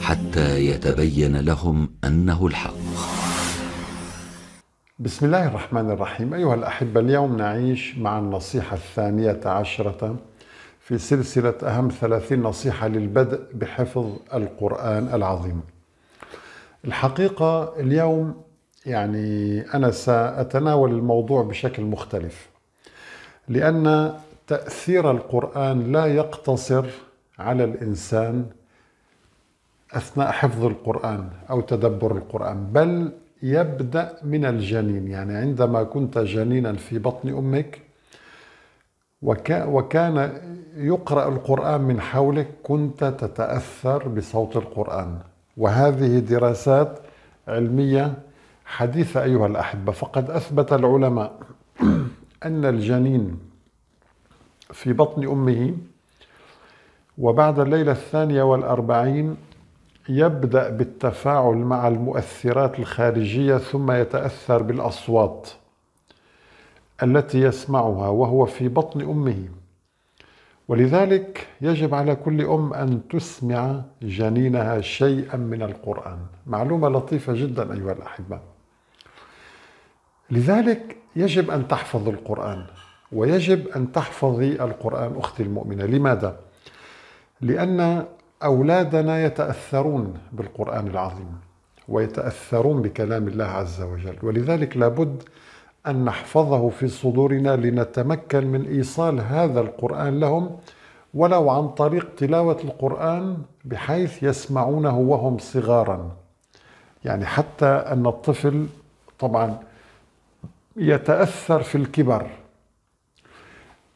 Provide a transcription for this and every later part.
حتى يتبين لهم انه الحق. بسم الله الرحمن الرحيم، ايها الاحبه اليوم نعيش مع النصيحه الثانيه عشره في سلسله اهم ثلاثين نصيحه للبدء بحفظ القران العظيم. الحقيقه اليوم يعني انا ساتناول الموضوع بشكل مختلف. لان تاثير القران لا يقتصر على الانسان اثناء حفظ القران او تدبر القران بل يبدا من الجنين يعني عندما كنت جنينا في بطن امك وكان يقرا القران من حولك كنت تتاثر بصوت القران وهذه دراسات علميه حديثه ايها الاحبه فقد اثبت العلماء ان الجنين في بطن امه وبعد الليله الثانيه والاربعين يبدأ بالتفاعل مع المؤثرات الخارجية ثم يتأثر بالأصوات التي يسمعها وهو في بطن أمه ولذلك يجب على كل أم أن تسمع جنينها شيئا من القرآن معلومة لطيفة جدا أيها الأحبة لذلك يجب أن تحفظ القرآن ويجب أن تحفظي القرآن أختي المؤمنة لماذا؟ لأن أولادنا يتأثرون بالقرآن العظيم ويتأثرون بكلام الله عز وجل ولذلك لابد أن نحفظه في صدورنا لنتمكن من إيصال هذا القرآن لهم ولو عن طريق تلاوة القرآن بحيث يسمعونه وهم صغارا يعني حتى أن الطفل طبعا يتأثر في الكبر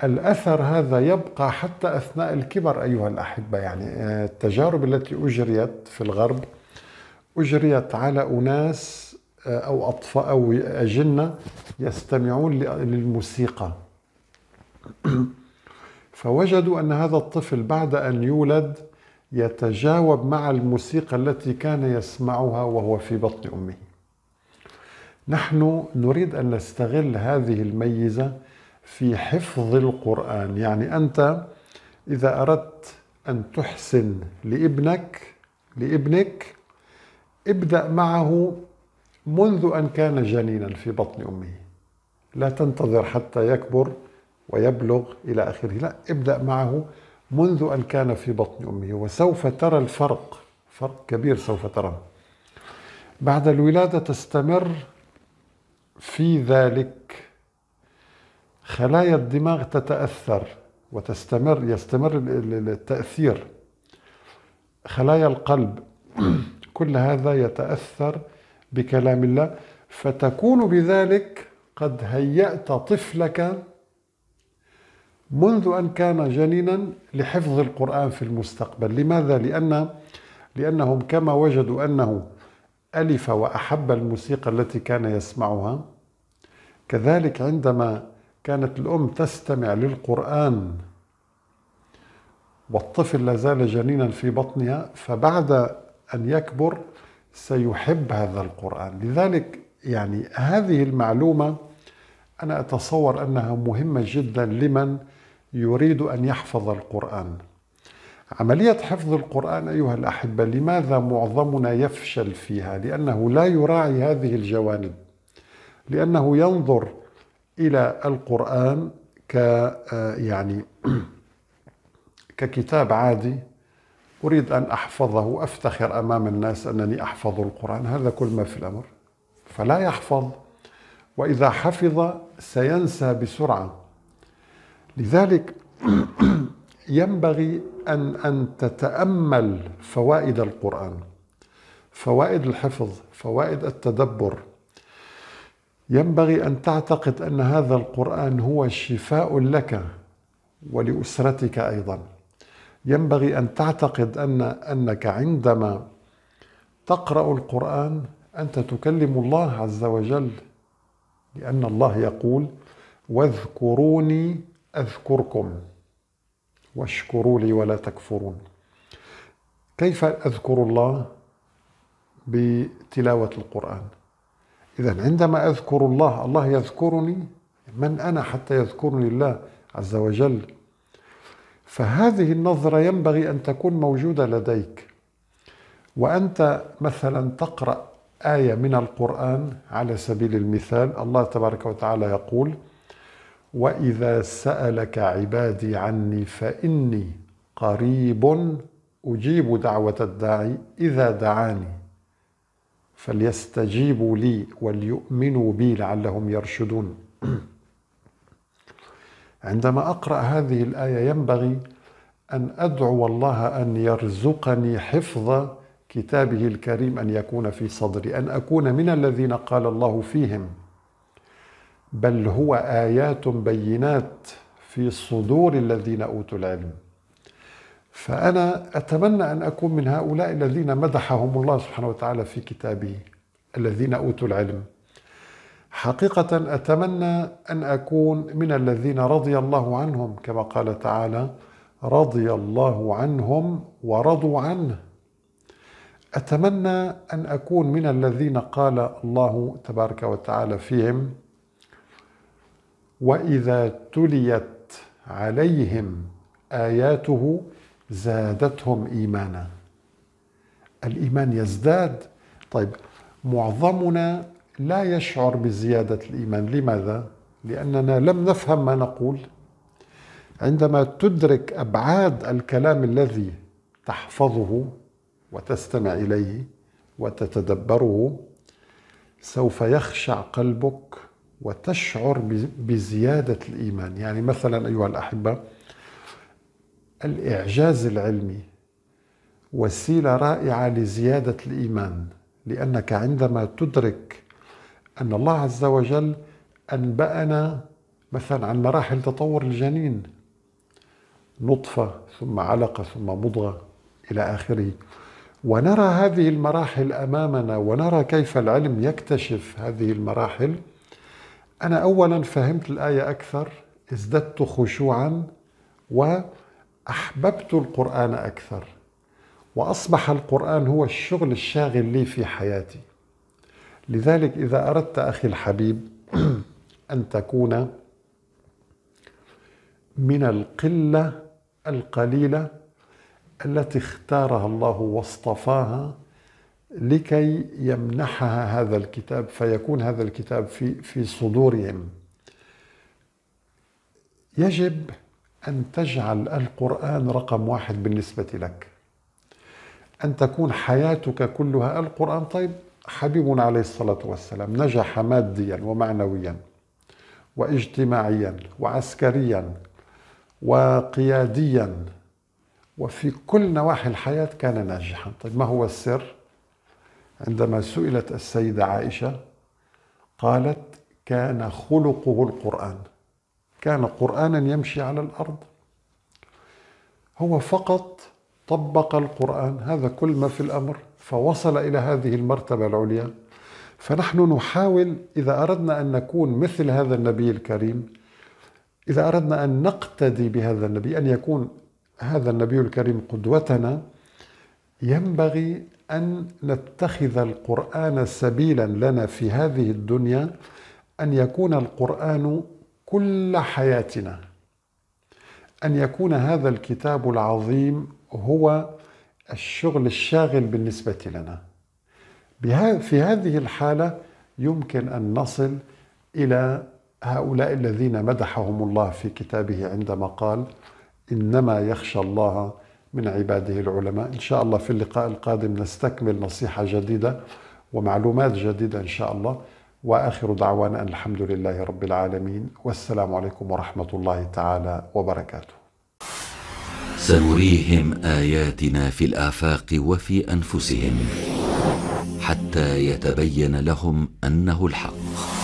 الأثر هذا يبقى حتى أثناء الكبر أيها الأحبة يعني آه، التجارب التي أجريت في الغرب أجريت على أناس آه، أو أطفاء أو أجنة يستمعون للموسيقى فوجدوا أن هذا الطفل بعد أن يولد يتجاوب مع الموسيقى التي كان يسمعها وهو في بطن أمه نحن نريد أن نستغل هذه الميزة في حفظ القرآن يعني أنت إذا أردت أن تحسن لابنك لابنك ابدأ معه منذ أن كان جنينا في بطن أمه لا تنتظر حتى يكبر ويبلغ إلى آخره لا ابدأ معه منذ أن كان في بطن أمه وسوف ترى الفرق فرق كبير سوف تراه بعد الولادة تستمر في ذلك خلايا الدماغ تتأثر وتستمر يستمر التأثير خلايا القلب كل هذا يتأثر بكلام الله فتكون بذلك قد هيأت طفلك منذ أن كان جنينا لحفظ القرآن في المستقبل لماذا؟ لأن لأنهم كما وجدوا أنه ألف وأحب الموسيقى التي كان يسمعها كذلك عندما كانت الأم تستمع للقرآن والطفل لا زال جنينا في بطنها فبعد أن يكبر سيحب هذا القرآن لذلك يعني هذه المعلومة أنا أتصور أنها مهمة جدا لمن يريد أن يحفظ القرآن عملية حفظ القرآن أيها الأحبة لماذا معظمنا يفشل فيها؟ لأنه لا يراعي هذه الجوانب لأنه ينظر الى القران ك آه، يعني ككتاب عادي اريد ان احفظه افتخر امام الناس انني احفظ القران هذا كل ما في الامر فلا يحفظ واذا حفظ سينسى بسرعه لذلك ينبغي ان ان تتامل فوائد القران فوائد الحفظ فوائد التدبر ينبغي ان تعتقد ان هذا القران هو شفاء لك ولاسرتك ايضا ينبغي ان تعتقد ان انك عندما تقرا القران انت تكلم الله عز وجل لان الله يقول واذكروني اذكركم واشكروا لي ولا تكفرون كيف اذكر الله بتلاوه القران إذا عندما أذكر الله الله يذكرني من أنا حتى يذكرني الله عز وجل فهذه النظرة ينبغي أن تكون موجودة لديك وأنت مثلا تقرأ آية من القرآن على سبيل المثال الله تبارك وتعالى يقول وإذا سألك عبادي عني فإني قريب أجيب دعوة الداعي إذا دعاني فليستجيبوا لي وليؤمنوا بي لعلهم يرشدون عندما اقرا هذه الايه ينبغي ان ادعو الله ان يرزقني حفظ كتابه الكريم ان يكون في صدري ان اكون من الذين قال الله فيهم بل هو ايات بينات في صدور الذين اوتوا العلم فأنا أتمنى أن أكون من هؤلاء الذين مدحهم الله سبحانه وتعالى في كتابه الذين أوتوا العلم حقيقة أتمنى أن أكون من الذين رضي الله عنهم كما قال تعالى رضي الله عنهم ورضوا عنه أتمنى أن أكون من الذين قال الله تبارك وتعالى فيهم وإذا تليت عليهم آياته زادتهم إيمانا الإيمان يزداد طيب معظمنا لا يشعر بزيادة الإيمان لماذا؟ لأننا لم نفهم ما نقول عندما تدرك أبعاد الكلام الذي تحفظه وتستمع إليه وتتدبره سوف يخشع قلبك وتشعر بزيادة الإيمان يعني مثلا أيها الأحبة الإعجاز العلمي وسيلة رائعة لزيادة الإيمان لأنك عندما تدرك أن الله عز وجل أنبأنا مثلا عن مراحل تطور الجنين نطفة ثم علقة ثم مضغة إلى آخره ونرى هذه المراحل أمامنا ونرى كيف العلم يكتشف هذه المراحل أنا أولا فهمت الآية أكثر ازددت خشوعا و احببت القران اكثر واصبح القران هو الشغل الشاغل لي في حياتي لذلك اذا اردت اخي الحبيب ان تكون من القله القليله التي اختارها الله واصطفاها لكي يمنحها هذا الكتاب فيكون هذا الكتاب في في صدورهم يجب أن تجعل القرآن رقم واحد بالنسبة لك أن تكون حياتك كلها القرآن طيب حبيبنا عليه الصلاة والسلام نجح ماديا ومعنويا واجتماعيا وعسكريا وقياديا وفي كل نواحي الحياة كان ناجحا طيب ما هو السر؟ عندما سئلت السيدة عائشة قالت كان خلقه القرآن كان قرانا يمشي على الارض هو فقط طبق القران هذا كل ما في الامر فوصل الى هذه المرتبه العليا فنحن نحاول اذا اردنا ان نكون مثل هذا النبي الكريم اذا اردنا ان نقتدي بهذا النبي ان يكون هذا النبي الكريم قدوتنا ينبغي ان نتخذ القران سبيلا لنا في هذه الدنيا ان يكون القران كل حياتنا ان يكون هذا الكتاب العظيم هو الشغل الشاغل بالنسبه لنا في هذه الحاله يمكن ان نصل الى هؤلاء الذين مدحهم الله في كتابه عندما قال انما يخشى الله من عباده العلماء ان شاء الله في اللقاء القادم نستكمل نصيحه جديده ومعلومات جديده ان شاء الله واخر دعوانا ان الحمد لله رب العالمين والسلام عليكم ورحمه الله تعالى وبركاته. سنريهم اياتنا في الافاق وفي انفسهم حتى يتبين لهم انه الحق.